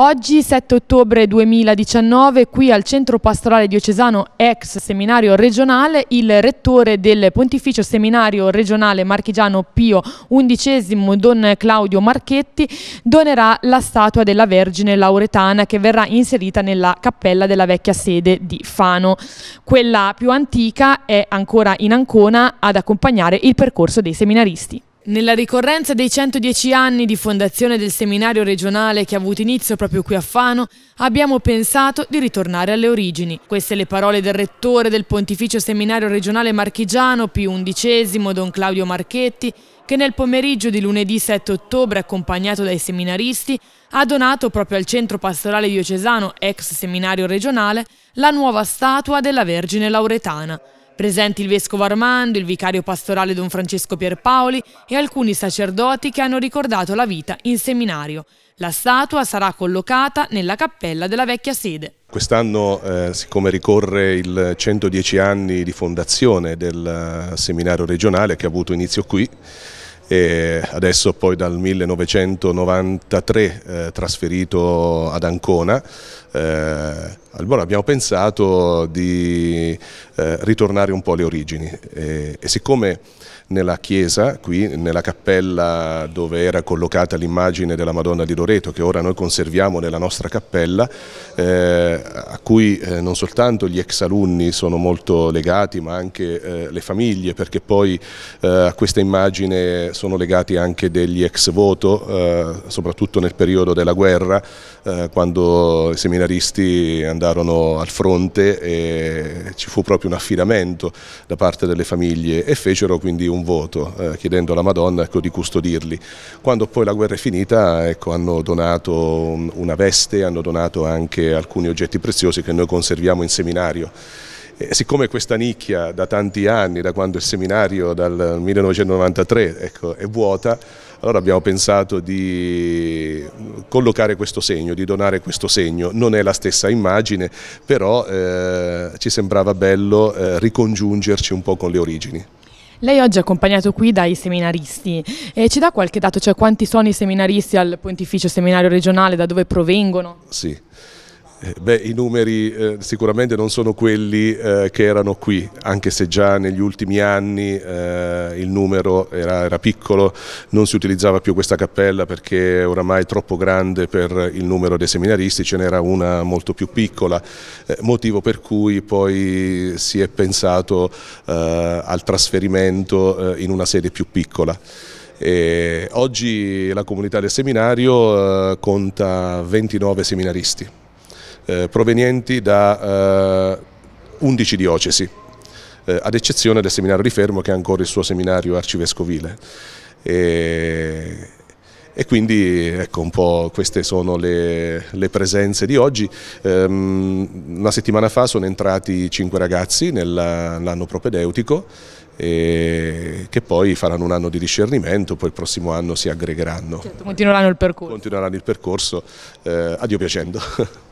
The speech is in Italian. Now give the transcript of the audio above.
Oggi 7 ottobre 2019 qui al Centro Pastorale Diocesano ex Seminario Regionale il rettore del Pontificio Seminario Regionale Marchigiano Pio XI Don Claudio Marchetti donerà la statua della Vergine Lauretana che verrà inserita nella cappella della vecchia sede di Fano. Quella più antica è ancora in Ancona ad accompagnare il percorso dei seminaristi. Nella ricorrenza dei 110 anni di fondazione del seminario regionale che ha avuto inizio proprio qui a Fano, abbiamo pensato di ritornare alle origini. Queste le parole del rettore del Pontificio Seminario Regionale Marchigiano Pio XI, Don Claudio Marchetti, che nel pomeriggio di lunedì 7 ottobre, accompagnato dai seminaristi, ha donato proprio al Centro Pastorale Diocesano, ex seminario regionale, la nuova statua della Vergine Lauretana. Presenti il vescovo Armando, il vicario pastorale don Francesco Pierpaoli e alcuni sacerdoti che hanno ricordato la vita in seminario. La statua sarà collocata nella cappella della vecchia sede. Quest'anno, eh, siccome ricorre il 110 anni di fondazione del eh, seminario regionale che ha avuto inizio qui, e adesso poi dal 1993 eh, trasferito ad Ancona. Eh, allora abbiamo pensato di eh, ritornare un po' alle origini e, e siccome nella chiesa, qui nella cappella dove era collocata l'immagine della Madonna di Loreto che ora noi conserviamo nella nostra cappella, eh, cui eh, non soltanto gli ex alunni sono molto legati ma anche eh, le famiglie perché poi eh, a questa immagine sono legati anche degli ex voto eh, soprattutto nel periodo della guerra eh, quando i seminaristi andarono al fronte e ci fu proprio un affidamento da parte delle famiglie e fecero quindi un voto eh, chiedendo alla Madonna ecco, di custodirli. Quando poi la guerra è finita ecco, hanno donato una veste, hanno donato anche alcuni oggetti preziosi studiosi che noi conserviamo in seminario. E siccome questa nicchia da tanti anni, da quando il seminario dal 1993 ecco, è vuota, allora abbiamo pensato di collocare questo segno, di donare questo segno. Non è la stessa immagine, però eh, ci sembrava bello eh, ricongiungerci un po' con le origini. Lei oggi è accompagnato qui dai seminaristi, eh, ci dà qualche dato, cioè quanti sono i seminaristi al Pontificio Seminario Regionale, da dove provengono? Sì. Eh, beh, i numeri eh, sicuramente non sono quelli eh, che erano qui, anche se già negli ultimi anni eh, il numero era, era, piccolo, non si utilizzava più questa cappella perché oramai è troppo grande per il numero dei seminaristi, ce n'era una molto più piccola, eh, motivo per cui poi si è pensato eh, al trasferimento in una sede più piccola. E oggi la comunità del seminario conta 29 seminaristi eh, provenienti da eh, 11 diocesi, eh, ad eccezione del seminario di Fermo che è ancora il suo seminario arcivescovile. E, e quindi ecco un po' queste sono le, le presenze di oggi. Ehm, una settimana fa sono entrati cinque ragazzi nell'anno propedeutico che poi faranno un anno di discernimento, poi il prossimo anno si aggregheranno. Certo, continueranno il percorso. Continueranno il percorso, eh, a Dio piacendo.